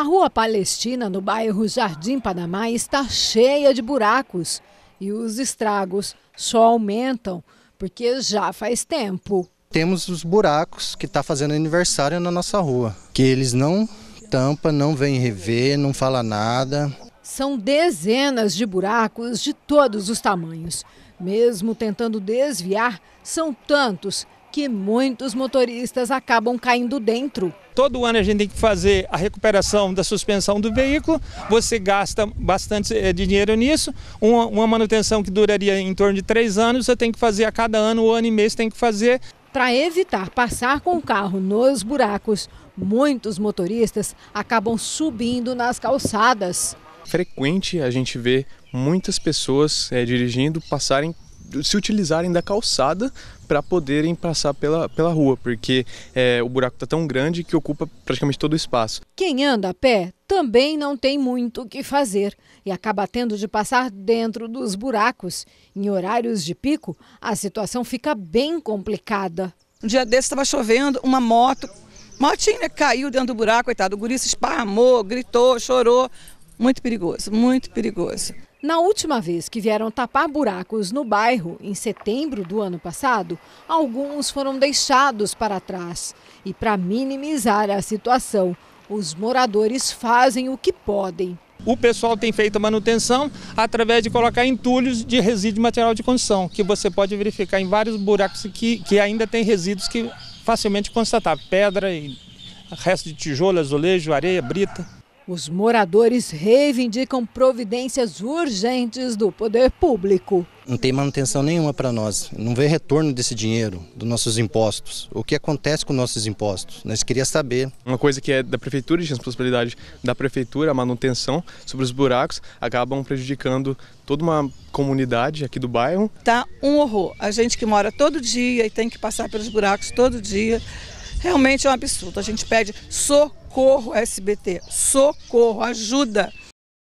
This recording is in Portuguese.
A Rua Palestina, no bairro Jardim Panamá, está cheia de buracos e os estragos só aumentam porque já faz tempo. Temos os buracos que está fazendo aniversário na nossa rua, que eles não tampa, não vem rever, não fala nada. São dezenas de buracos de todos os tamanhos. Mesmo tentando desviar, são tantos que muitos motoristas acabam caindo dentro. Todo ano a gente tem que fazer a recuperação da suspensão do veículo, você gasta bastante eh, dinheiro nisso. Uma, uma manutenção que duraria em torno de três anos, você tem que fazer a cada ano, um ano e meio, você tem que fazer. Para evitar passar com o carro nos buracos, muitos motoristas acabam subindo nas calçadas. Frequente a gente vê muitas pessoas é, dirigindo passarem se utilizarem da calçada para poderem passar pela, pela rua, porque é, o buraco está tão grande que ocupa praticamente todo o espaço. Quem anda a pé também não tem muito o que fazer e acaba tendo de passar dentro dos buracos. Em horários de pico, a situação fica bem complicada. Um dia desse estava chovendo, uma moto, motinha né, caiu dentro do buraco, coitado, o guri se esparramou, gritou, chorou. Muito perigoso, muito perigoso. Na última vez que vieram tapar buracos no bairro, em setembro do ano passado, alguns foram deixados para trás. E para minimizar a situação, os moradores fazem o que podem. O pessoal tem feito a manutenção através de colocar entulhos de resíduo material de construção, que você pode verificar em vários buracos que, que ainda tem resíduos que facilmente constatar, pedra e resto de tijolo, azulejo, areia, brita. Os moradores reivindicam providências urgentes do poder público. Não tem manutenção nenhuma para nós, não vê retorno desse dinheiro, dos nossos impostos. O que acontece com nossos impostos? Nós queríamos saber. Uma coisa que é da prefeitura, de responsabilidade da prefeitura, a manutenção sobre os buracos, acabam prejudicando toda uma comunidade aqui do bairro. Tá um horror. A gente que mora todo dia e tem que passar pelos buracos todo dia, Realmente é um absurdo. A gente pede socorro, SBT, socorro, ajuda.